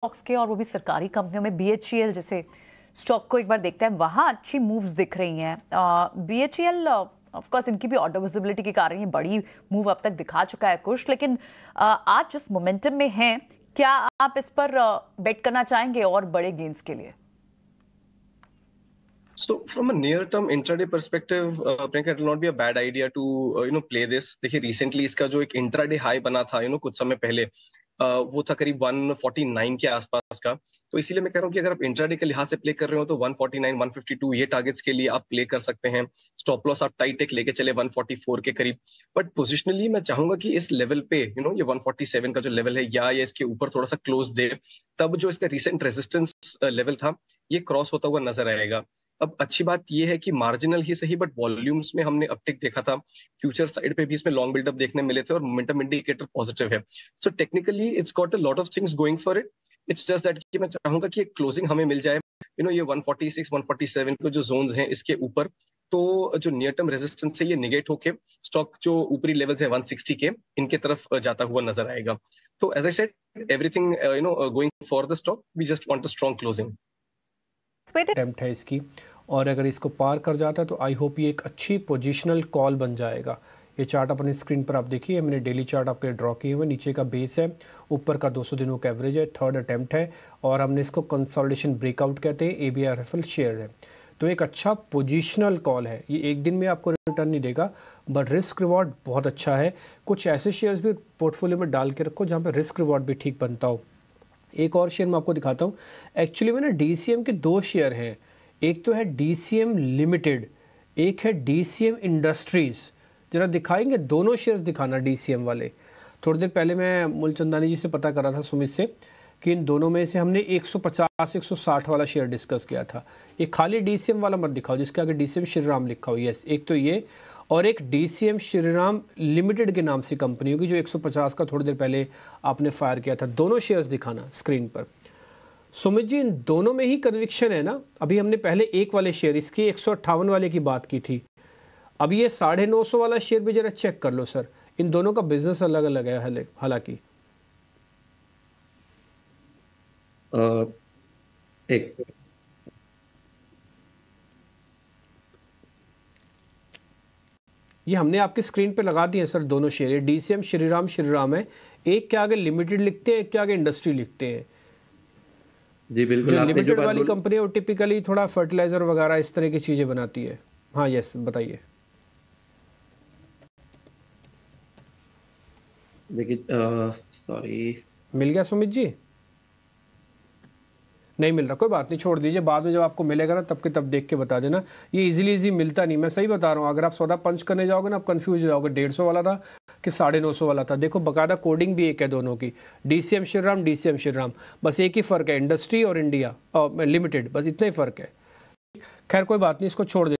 Stocks के और वो भी सरकारी कंपनियों में बी जैसे स्टॉक को एक बार देखते हैं वहाँ अच्छी मूव्स दिख रही हैं बी एच ऑफकोर्स इनकी भी ऑर्डर विजिबिलिटी के कारण ये बड़ी मूव अब तक दिखा चुका है कुछ लेकिन uh, आज जिस मोमेंटम में हैं क्या आप इस पर बेट करना चाहेंगे और बड़े गेंस के लिए So from a near-term intraday perspective, uh, Priyanka, it will not be a bad idea to uh, you know play this. Dekhi, recently iska jo ek intraday high bana tha, you know kuch samay pehle, वो था करीब 149 के आसपास का तो इसीलिए मैं कह रहा हूँ कि अगर आप इंट्राडे के लिहाज से प्ले कर रहे हो तो 149 152 ये टारगेट्स के लिए आप प्ले कर सकते हैं स्टॉप लॉस आप टाइट टेक लेके चले 144 के करीब बट पोजिशनली मैं चाहूंगा कि इस लेवल पे यू नो ये 147 का जो लेवल है या ये इसके ऊपर थोड़ा सा क्लोज दे तब जो इसका रिसेंट रेजिस्टेंस लेवल था ये क्रॉस होता हुआ नजर आएगा अब अच्छी बात यह है कि मार्जिनल ही सही बट वॉल्यूम्स में हमने अपटेक देखा था फ्यूचर साइड पे भी इसमें लॉन्ग बिल्डअप देखने मिले थे और मोमेंटम इंडिकेटर पॉजिटिव है so technically it's got a lot of things going for it it's just that कि मैं चाहूंगा कि एक क्लोजिंग हमें मिल जाए यू नो ये 146 147 के जो जोन है इसके ऊपर तो जो नियर टर्म रेजिस्टेंस है ये निगेट होके स्टॉक जो ऊपरी लेवल है 160 के इनके तरफ जाता हुआ नजर आएगा तो as I said everything you know going for the stock we just want a strong closing है इसकी और अगर इसको पार कर जाता है तो आई होप ये एक अच्छी पोजिशनल कॉल बन जाएगा ये चार्ट अपने स्क्रीन पर आप देखिए मैंने डेली चार्ट आपके ड्रॉ किए हुए नीचे का बेस है ऊपर का 200 दिनों का एवरेज है थर्ड अटैम्प्ट है और हमने इसको कंसोलिडेशन ब्रेकआउट कहते हैं A B R F L share है तो एक अच्छा पोजिशनल कॉल है ये एक दिन में आपको रिटर्न नहीं देगा बट रिस्क रिवॉर्ड बहुत अच्छा है कुछ ऐसे शेयर्स भी पोर्टफोलियो में डाल के रखो जहाँ पर रिस्क रिवॉर्ड भी ठीक बनता हो एक और शेयर मैं आपको दिखाता हूँ एक्चुअली में ना डी के दो शेयर हैं एक तो है डीसीएम लिमिटेड एक है डीसीएम इंडस्ट्रीज़ ज़रा दिखाएंगे दोनों शेयर्स दिखाना डीसीएम वाले थोड़ी देर पहले मैं मूलचंदानी जी से पता करा था सुमित से कि इन दोनों में से हमने 150 160 वाला शेयर डिस्कस किया था ये खाली डीसीएम वाला मत दिखाओ जिसके आगे डीसीएम श्रीराम लिखा हो यस एक तो ये और एक डीसीएम श्रीराम लिमिटेड के नाम से कंपनी होगी जो 150 का थोड़ी देर पहले आपने फायर किया था दोनों शेयर्स दिखाना स्क्रीन पर सुमित जी इन दोनों में ही कन्विक्शन है ना अभी हमने पहले एक वाले शेयर इसकी एक वाले की बात की थी अब ये साढ़े नौ सौ वाला शेयर भी जरा चेक कर लो सर इन दोनों का बिजनेस अलग अलग है हालांकि ये हमने आपकी स्क्रीन पे लगा दिए सर दोनों शेयर डीसीएम श्रीराम श्रीराम है एक के आगे लिमिटेड लिखते हैं एक के आगे इंडस्ट्री लिखते हैं जी बिल्कुल बात वाली कंपनी वो टिपिकली थोड़ा फर्टिलाइजर वगैरह इस तरह की चीज़ें बनाती है हाँ यस बताइए देखिए सॉरी मिल गया सुमित जी नहीं मिल रहा कोई बात नहीं छोड़ दीजिए बाद में जब आपको मिलेगा ना तब के तब देख के बता देना ये इजीली इजी मिलता नहीं मैं सही बता रहा हूँ अगर आप सौदा पंच करने जाओगे ना आप कंफ्यूज हो जाओगे डेढ़ सौ वाला था कि साढ़े नौ सौ वाला था देखो बकायदा कोडिंग भी एक है दोनों की D C M Shriram D C M Shriram बस एक ही फ़र्क है इंडस्ट्री और इंडिया लिमिटेड बस इतना ही फ़र्क है खैर कोई बात नहीं इसको छोड़ दे